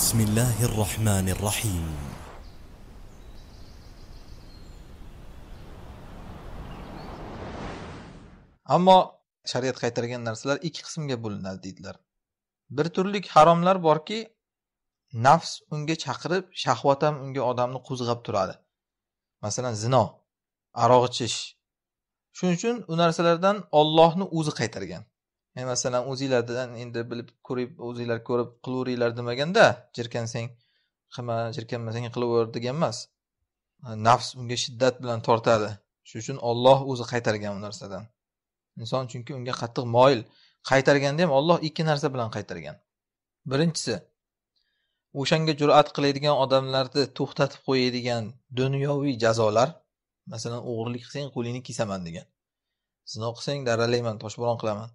بسم الله الرحمن الرحيم ammo shariat qaytargan narsalar ikki qismga bo'linadi deydilar bir turlik haromlar borki nafs unga chaqirib shahvat ham unga odamni qo'zg'ab turadi masalan zino aroq ichish shuning uchun u narsalardan ollohni o'zi qaytargan Men masalan o'zinglardan endi bilib ko'rib o'zinglar ko'rib qilaveringlar demaganda jirkansang qilma jirkanmasang qilaver degan emas nafs unga shiddat bilan tortadi shuning uchun olloh o'zi qaytargan bu narsadan inson chunki unga qattiq moyil qaytarganda ham olloh ikki narsa bilan qaytargan birinchisi o'shanga jur'at qiladigan odamlarni to'xtatib qo'yadigan dunyoviy jazolar masalan o'g'irlik qilsang qo'lingni kesaman degan zino qilsang daralayman toshbo'ron qilaman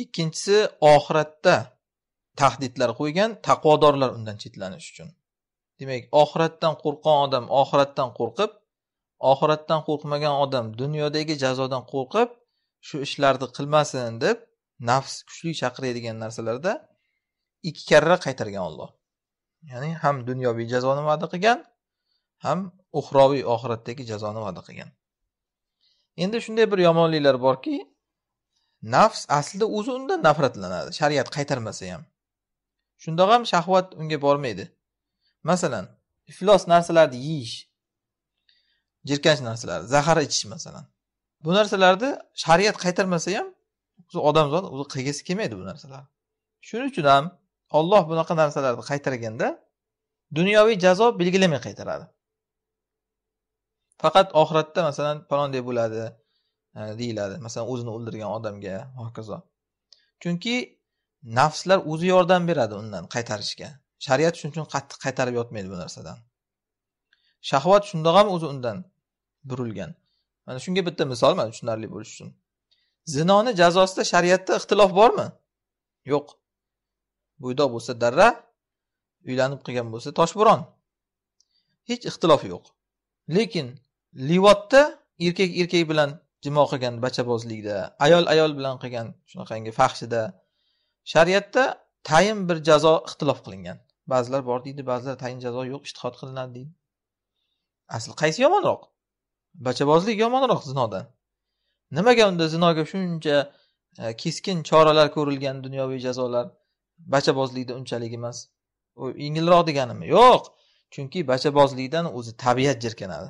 Ikkinchisi oxiratda tahdidlar qo'ygan taqvodorlar undan chetlanish uchun. Demak, oxiratdan qo'rqqan odam oxiratdan qo'rqib, oxiratdan qo'rqmagan odam dunyodagi jazodan qo'rqib shu ishlarni qilmasin deb nafs kuchli chaqiradigan narsalarda ikki karra qaytargan Alloh. Ya'ni ham dunyoviy jazoni va'da qilgan, ham uxroviy oxiratdagi jazoni va'da qilgan. Endi shunday bir yomonliklar borki, nafs aslida o'zi undan nafratlanadi shariat qaytarmasa ham shundoq ham shahvat unga bormaydi masalan iflos narsalarni yeyish jirkanch narsalar zahar ichish masalan bu narsalarni shariat qaytarmasa ham odamzod o'zi qilgisi kelmaydi bu narsalarni shuning uchun ham olloh bunaqa narsalarni qaytarganda dunyoviy jazo belgilamay qaytaradi faqat oxiratda masalan palonday bo'ladi deyiladi masalan o'zini o'ldirgan odamga hokazo chunki nafslar o'zi yordam beradi undan qaytarishga shariat shuning uchun qattiq qaytarib yotmaydi bu narsadan shahvat shundoq ham o'zi undan burilgan mana shunga bitta misol mana tushunarli bo'lishi uchun zinoni jazosida shariatda ixtilof bormi yo'q bo'ydoq bo'lsa darra uylanib qilgan bo'lsa toshburon hech ixtilof yo'q lekin livotda erkak erkak bilan jimo qilgan bachabozlikda ayol ayol bilan qilgan shunaqangi fahshida shariatda tayin bir jazo ixtilof qilingan ba'zilar bor deydi ba'zilar tayin jazo yo'q ishtihod qilinadi deydi asl qaysi yomonroq bachabozlik yomonroq zinodan nimaga unda zinoga shuncha e, keskin choralar ko'rilgan dunyoviy jazolar bachabozlikda unchalik emas u yengilroq deganimi yo'q chunki bachabozlikdan o'zi tabiat jirkanadi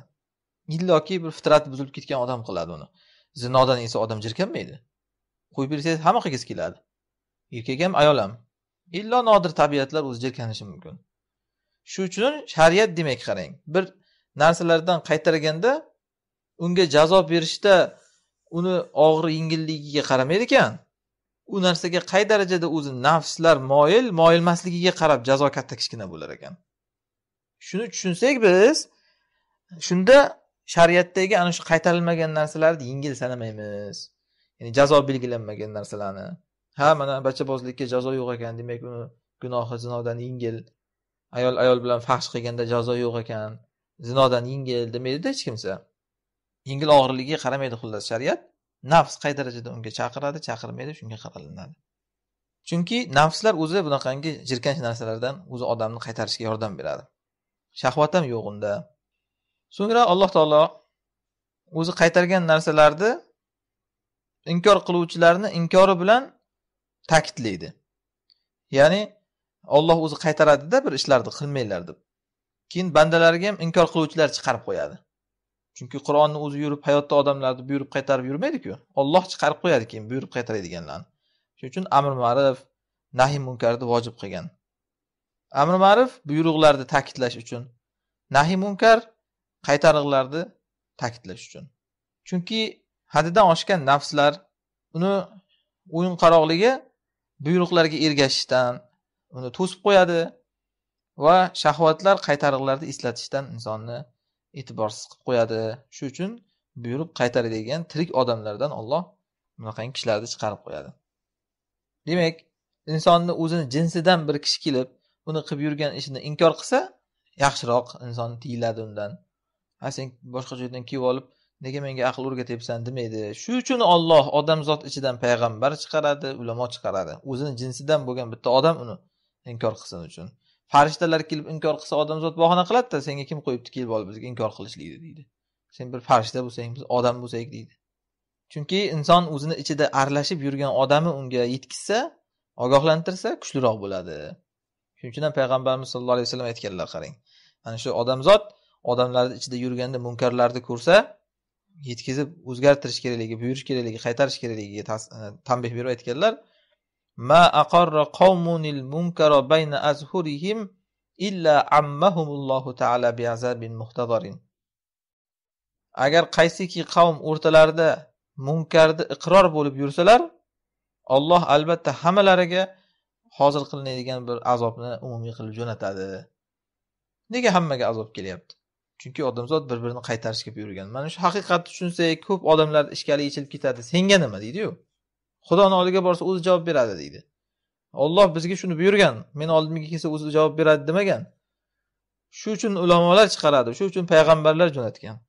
illoki bir fitrati buzilib ketgan odam qiladi uni zinodan esa odam jirkanmaydi qo'yib bersangiz hamma qilgisi keladi erkak ham ayol ham illo nodir tabiatlar o'zi jirkanishi mumkin shu uchun shariat demak qarang bir narsalardan qaytarganda unga jazo berishda uni og'ir yengilligiga qaramaydi ekan u narsaga qay darajada o'zi nafslar moyil moyil emasligiga qarab jazo katta kichkina bo'lar ekan shuni tushunsak biz shunda shariatdagi ana shu qaytarilmagan narsalarni yengil sanamaymiz ya'ni jazo belgilanmagan narsalarni ha mana bachabozlikka jazo yo'q ekan demak uni gunohi zinodan yengil ayol ayol bilan fahsh qilganda jazo yo'q ekan zinodan yengil demaydida hech kimsa yengil og'irligiga qaramaydi xullas shariat nafs qay darajada unga chaqiradi chaqirmaydi shunga qaralinadi chunki nafslar o'zi bunaqangi jirkanch narsalardan o'zi odamni qaytarishga yordam beradi shahvat ham yo'q unda so'ngra alloh taolo o'zi qaytargan narsalarni inkor qiluvchilarni inkori bilan ta'kidlaydi ya'ni olloh o'zi qaytaradida bir ishlarni qilmanglar deb keyin bandalarga ham inkor qiluvchilar chiqarib qo'yadi chunki qur'onni o'zi yurib hayotda odamlarni buyurib qaytarib yurmaydiku olloh chiqarib qo'yadi keyin buyurib qaytaradiganlarni shuning uchun amr ma'ruf nahiy munkarni vojib qilgan amr ma'ruf buyruqlarni ta'kidlash uchun nahiy munkar qaytariqlarni ta'kidlash uchun chunki haddidan oshgan nafslar uni o'yinqaroqligi buyruqlarga ergashishdan uni to'sib qo'yadi va shahvatlar qaytariqlarni eslatishdan insonni e'tiborsiz qilib qo'yadi shu uchun buyurib qaytaradigan tirik odamlardan olloh bunaqangi kishilarni chiqarib qo'yadi demak insonni o'zini jinsidan bir kishi kelib uni qilib yurgan ishini inkor qilsa yaxshiroq inson tiyiladi undan a sen boshqa joydan kiyib olib nega menga aql o'rgatyapsan demaydi shu uchun olloh odamzod ichidan payg'ambar chiqaradi ulamo chiqaradi o'zini jinsidan bo'lgan bitta odam uni inkor qilsin uchun farishtalar kelib inkor qilsa odamzod bahona qiladida senga kim qo'yibdi kelib olib bizga inkor qilishlikni deydi sen bir farishta bo'lsang biz odam bo'lsak deydi chunki inson o'zini ichida aralashib yurgan odami unga yetkazsa ogohlantirsa kuchliroq bo'ladi shuning uchun ham payg'ambarimiz sallallohu alayhi vasallam aytganlar qarang ana shu odamzod odamlarni ichida yurganda munkarlarni ko'rsa yetkazib o'zgartirish kerakligi buyurish kerakligi qaytarish kerakligiga e, tanbeh berib aytganlar ma aqarra qavmunil munkara bayna azhurihim illa ammahumullohu taala azabin muhtadorin agar qaysiki qavm o'rtalarida munkarni iqror bo'lib yursalar olloh albatta hammalariga hozir qilinadigan bir azobni umumiy qilib jo'natadi nega hammaga azob kelyapti Chunki odamzod bir-birini qaytarishga buyurgan. Mana shu haqiqatni tushunsak, ko'p odamlar ishkali yechilib ketadi. Senga nima deydi-yu. Xudoning oldiga borsa o'zi javob beradi deydi. Alloh bizga shuni buyurgan. Men oldimga kelsa o'zi javob beradi demagan. Shu uchun ulamolar chiqaradi, shu uchun payg'ambarlar jo'natgan.